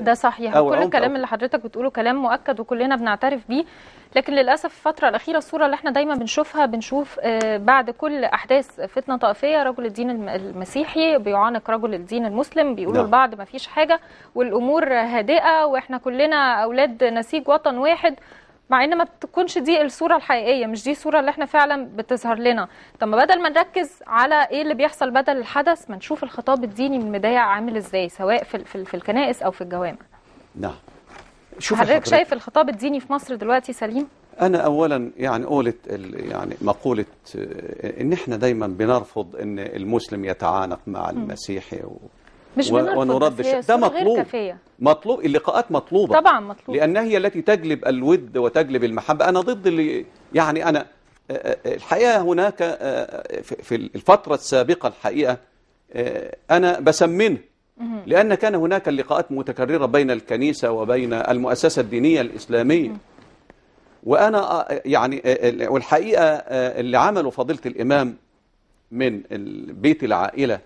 ده صحيح كل الكلام اللي حضرتك بتقوله كلام مؤكد وكلنا بنعترف بيه لكن للاسف الفتره الاخيره الصوره اللي احنا دايما بنشوفها بنشوف آه، بعد كل احداث فتنه طائفيه رجل الدين المسيحي بيعانق رجل الدين المسلم بيقولوا نعم. البعض ما فيش حاجه والامور هادئه واحنا كلنا اولاد نسيج وطن واحد مع ان ما بتكونش دي الصوره الحقيقيه مش دي الصوره اللي احنا فعلا بتظهر لنا طب ما بدل ما نركز على ايه اللي بيحصل بدل الحدث ما نشوف الخطاب الديني من البدايه عامل ازاي سواء في في, في الكنائس او في الجوامع نعم شوف حضرتك شايف الخطاب الديني في مصر دلوقتي سليم انا اولا يعني قولت يعني مقوله آه، ان احنا دايما بنرفض ان المسلم يتعانق مع المسيحي و... مش ونردش ده مطلوب مطلوب اللقاءات مطلوبة طبعا مطلوبة لأن هي التي تجلب الود وتجلب المحبة أنا ضد اللي يعني أنا الحقيقة هناك في الفترة السابقة الحقيقة أنا بسمنه لأن كان هناك اللقاءات متكررة بين الكنيسة وبين المؤسسة الدينية الإسلامية وأنا يعني والحقيقة اللي عمله فضيلة الإمام من بيت العائلة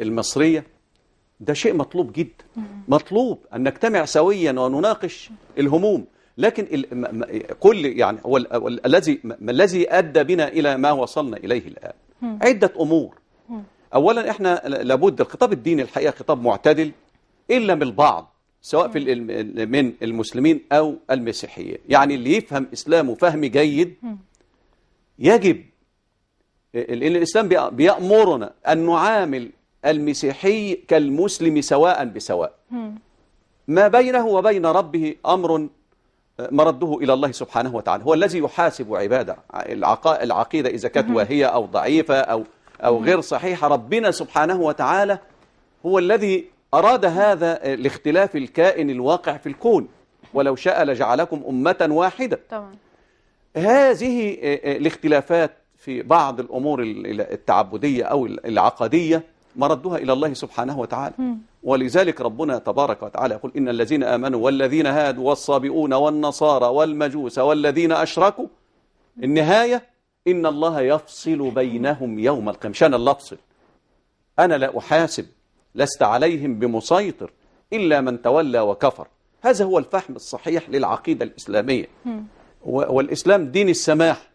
المصرية ده شيء مطلوب جدا مطلوب أن نجتمع سويا ونناقش الهموم لكن كل يعني هو الذي ما الذي أدى بنا إلى ما وصلنا إليه الآن عدة أمور أولا إحنا لابد الخطاب الديني الحقيقة خطاب معتدل إلا من البعض سواء في من المسلمين أو المسيحيين يعني اللي يفهم إسلامه فهم جيد يجب لأن الإسلام بيأمرنا أن نعامل المسيحي كالمسلم سواء بسواء ما بينه وبين ربه أمر آه، مرده إلى الله سبحانه وتعالى هو الذي يحاسب عباده العقيدة إذا كانت واهية أو ضعيفة أو, أو غير صحيحة ربنا سبحانه وتعالى هو الذي أراد هذا آه، لاختلاف الكائن الواقع في الكون ولو شاء لجعلكم أمة واحدة طبعا. هذه آه، الاختلافات في بعض الأمور التعبدية أو العقدية مردها إلى الله سبحانه وتعالى ولذلك ربنا تبارك وتعالى يقول إن الذين آمنوا والذين هادوا والصابئون والنصارى والمجوس والذين أشركوا النهاية إن الله يفصل بينهم يوم القيامة شان الله أفصل أنا لا أحاسب لست عليهم بمسيطر إلا من تولى وكفر هذا هو الفهم الصحيح للعقيدة الإسلامية والإسلام دين السماح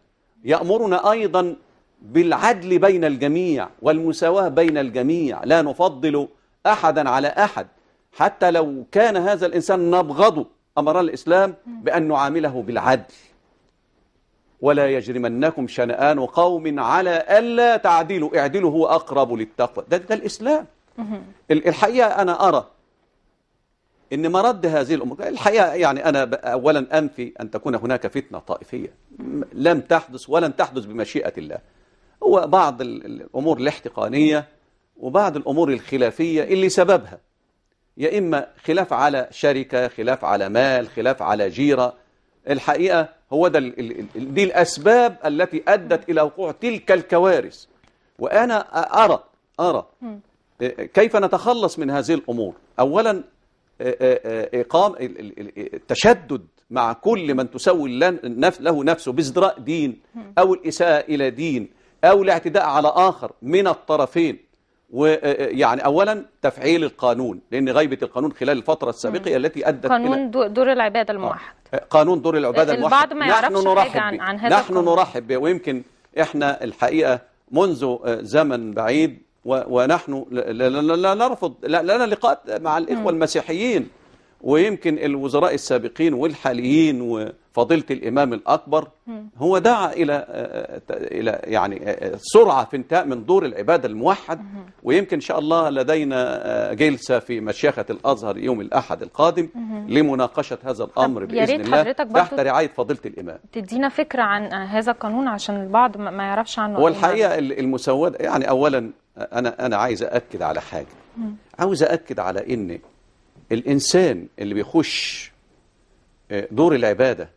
يأمرنا أيضا بالعدل بين الجميع والمساواة بين الجميع لا نفضل أحدا على أحد حتى لو كان هذا الإنسان نبغضه أمر الإسلام بأن نعامله بالعدل ولا يجرمنكم شنآن قوم على ألا تعدلوا اعدلوا هو أقرب للتقوى ده, ده الإسلام الحقيقة أنا أرى إن مرد هذه الأمور الحقيقة يعني أنا أولا أنفي أن تكون هناك فتنة طائفية لم تحدث ولن تحدث بمشيئة الله هو بعض الأمور الاحتقانية وبعض الأمور الخلافية اللي سببها يا إما خلاف على شركة خلاف على مال خلاف على جيرة الحقيقة هو ده دي الأسباب التي أدت إلى وقوع تلك الكوارث وأنا أرى أرى كيف نتخلص من هذه الأمور أولا إقام التشدد مع كل من تسوي له نفسه بازدراء دين أو الإساءة إلى دين أو الاعتداء على آخر من الطرفين ويعني اولا تفعيل القانون لان غيبه القانون خلال الفتره السابقه مم. التي ادت قانون إلى دور العباده آه. الموحد آه، قانون دور العباده الموحد ما نحن نرحب عن, عن هذا نحن القانون. نرحب به ويمكن احنا الحقيقه منذ آه، زمن بعيد ونحن لا, لا, لا نرفض لنا لقاءات مع الاخوه مم. المسيحيين ويمكن الوزراء السابقين والحاليين و... فضيلة الإمام الأكبر هو دعا إلى إلى يعني سرعة في انتهاء من دور العبادة الموحد ويمكن إن شاء الله لدينا جلسة في مشيخة الأزهر يوم الأحد القادم لمناقشة هذا الأمر بإذن الله تحت رعاية فضيلة الإمام تدينا فكرة عن هذا القانون عشان البعض ما يعرفش عنه والحقيقة المسودة يعني أولا أنا أنا عايز أأكد على حاجة عاوز أأكد على إن الإنسان اللي بيخش آه، دور العبادة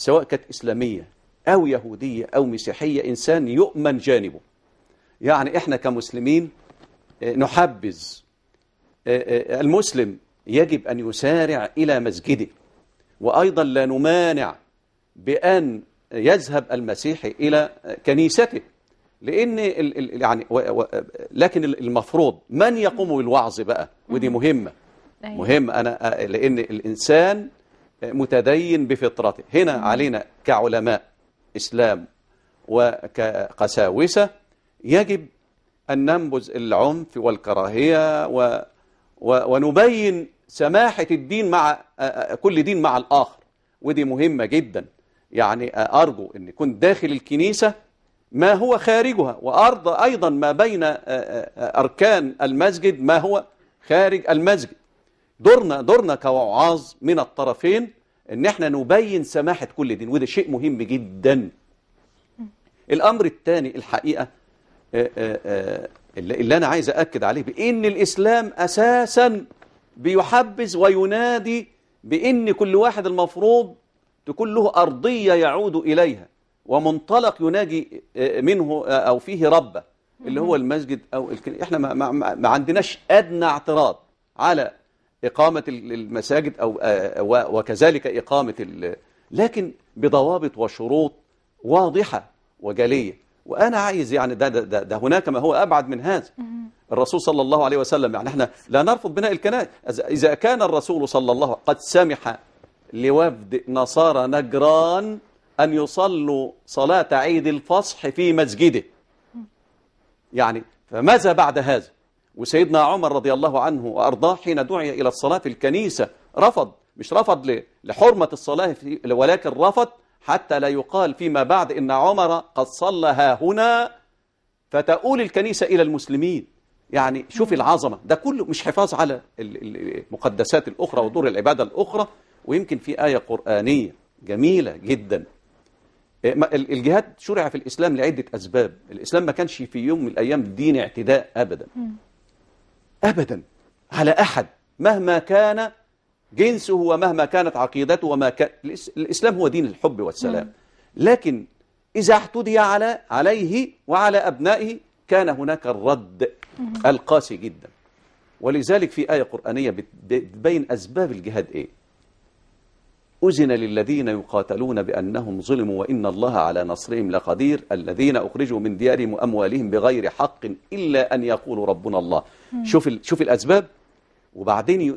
سواء كانت إسلامية أو يهودية أو مسيحية إنسان يؤمن جانبه يعني إحنا كمسلمين آه، نحبز آه، آه، المسلم يجب أن يسارع إلى مسجده وأيضا لا نمانع بأن يذهب المسيحي إلى كنيسته لأن يعني لكن المفروض من يقوم بالوعظ بقى ودي مهمة أيوة. مهم أنا لأن الإنسان متدين بفطرته هنا علينا كعلماء إسلام وكقساوسة يجب أن ننبذ العنف والكراهية و ونبين سماحة الدين مع كل دين مع الآخر ودي مهمة جدا يعني أرجو أن يكون داخل الكنيسة ما هو خارجها وأرضى أيضا ما بين أركان المسجد ما هو خارج المسجد دورنا دورنا كوعاظ من الطرفين ان احنا نبين سماحة كل دين وده شيء مهم جدا الامر الثاني الحقيقة آه، آه، آه، اللي انا عايز اكد عليه بان الاسلام اساسا بيحبذ وينادي بان كل واحد المفروض تكون له ارضية يعود اليها ومنطلق يناجي منه او فيه ربه اللي هو المسجد او الكنيسه احنا ما, ما, ما عندناش ادنى اعتراض على إقامة المساجد أو وكذلك إقامة لكن بضوابط وشروط واضحة وجلية وأنا عايز يعني ده, ده, ده, هناك ما هو أبعد من هذا الرسول صلى الله عليه وسلم يعني احنا لا نرفض بناء الكنائس إذا كان الرسول صلى الله قد سمح لوفد نصارى نجران أن يصلوا صلاة عيد الفصح في مسجده يعني فماذا بعد هذا وسيدنا عمر رضي الله عنه وأرضاه حين دعي إلى الصلاة في الكنيسة رفض مش رفض لحرمة الصلاة ولكن رفض حتى لا يقال فيما بعد إن عمر قد صلى ها هنا فتؤول الكنيسة إلى المسلمين يعني شوف العظمة ده كله مش حفاظ على المقدسات الأخرى ودور العبادة الأخرى ويمكن في آية قرآنية جميلة جدا إيه، الجهاد شرع في الإسلام لعدة أسباب الإسلام ما كانش في يوم من الأيام دين اعتداء أبدا أبدا على أحد مهما كان جنسه ومهما كانت عقيدته وما كان الإسلام هو دين الحب والسلام نعم. لكن إذا اعتدي على عليه وعلى أبنائه كان هناك الرد القاسي جدا ولذلك في آية قرآنية بتبين أسباب الجهاد إيه أزن للذين يقاتلون بأنهم ظلموا وإن الله على نصرهم لقدير الذين أخرجوا من ديارهم وأموالهم بغير حق إلا أن يقولوا ربنا الله شوف, شوف الأسباب وبعدين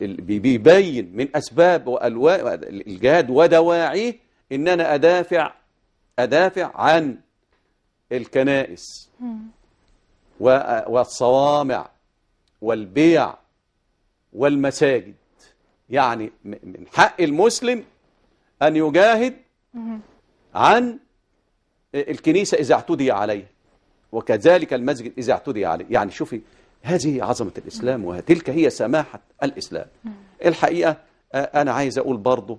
بيبين من أسباب الجهاد ودواعيه إن أنا أدافع أدافع عن الكنائس والصوامع والبيع والمساجد يعني من حق المسلم أن يجاهد عن الكنيسة إذا اعتدي عليه وكذلك المسجد إذا اعتدي عليه يعني شوفي هذه عظمة الإسلام وتلك هي سماحة الإسلام الحقيقة أنا عايز أقول برضه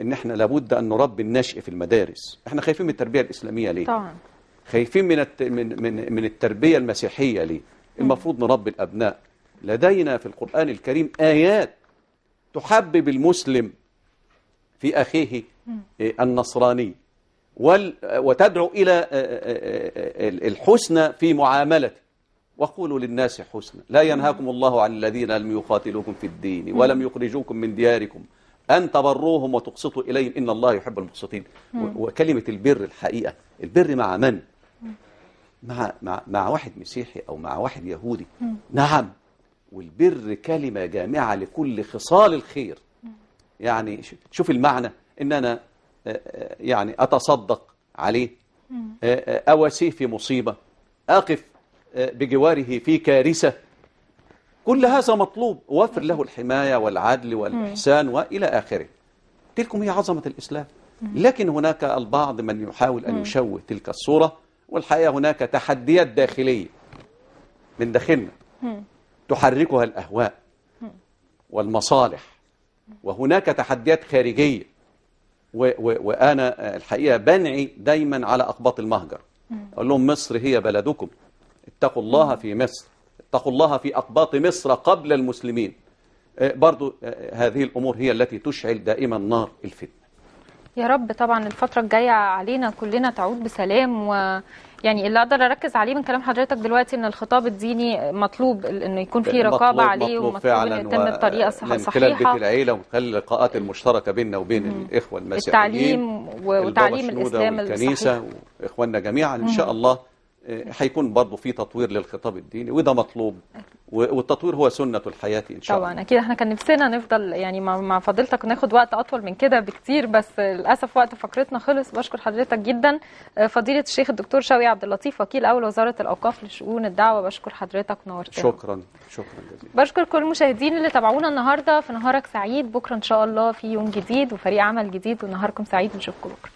إن إحنا لابد أن نربي النشء في المدارس إحنا خايفين من التربية الإسلامية ليه؟ طبعا خايفين من من من من التربية المسيحية ليه؟ المفروض نربي الأبناء لدينا في القرآن الكريم آيات تحبب المسلم في أخيه النصراني وتدعو إلى آه، آه، آه، الحسنى في معاملته وقولوا للناس حسنى لا ينهاكم الله عن الذين لم يقاتلوكم في الدين ولم يخرجوكم من دياركم أن تبروهم وتقسطوا إليهم إن الله يحب المقسطين وكلمة البر الحقيقة البر مع من؟ مع, مع, مع واحد مسيحي أو مع واحد يهودي نعم والبر كلمة جامعة لكل خصال الخير يعني شوف المعنى إن أنا يعني أتصدق عليه أواسيه في مصيبة أقف بجواره في كارثة كل هذا مطلوب وفر له الحماية والعدل والإحسان وإلى آخره تلكم هي عظمة الإسلام لكن هناك البعض من يحاول أن يشوه تلك الصورة والحقيقة هناك تحديات داخلية من داخلنا تحركها الأهواء والمصالح وهناك تحديات خارجية وأنا الحقيقة بنعي دايما على أقباط المهجر أقول لهم مصر هي بلدكم اتقوا الله في مصر اتقوا الله في أقباط مصر قبل المسلمين آه، برضو آه، هذه الأمور هي التي تشعل دائما نار الفتنة يا رب طبعا الفترة الجاية علينا كلنا تعود بسلام و... يعني اللي اقدر اركز عليه من كلام حضرتك دلوقتي ان الخطاب الديني مطلوب انه يكون في رقابه عليه مطلوب ومطلوب انه يتم بطريقه صح صحيحه من خلال بيت العيله ومن خلال اللقاءات المشتركه بيننا وبين مم. الاخوه المسيحيين التعليم وتعليم الاسلام الكنيسه واخواننا جميعا ان شاء الله هيكون آه، برضه في تطوير للخطاب الديني وده مطلوب والتطوير هو سنة الحياة إن شاء الله طبعا أكيد احنا كان نفسنا نفضل يعني مع فضيلتك ناخد وقت أطول من كده بكتير بس للأسف وقت فقرتنا خلص بشكر حضرتك جدا آه، فضيلة الشيخ الدكتور شوقي عبد اللطيف وكيل أول وزارة الأوقاف لشؤون الدعوة بشكر حضرتك نورتنا شكرا شكرا جزيلا بشكر كل المشاهدين اللي تابعونا النهاردة في نهارك سعيد بكرة إن شاء الله في يوم جديد وفريق عمل جديد ونهاركم سعيد نشوفكم بكرة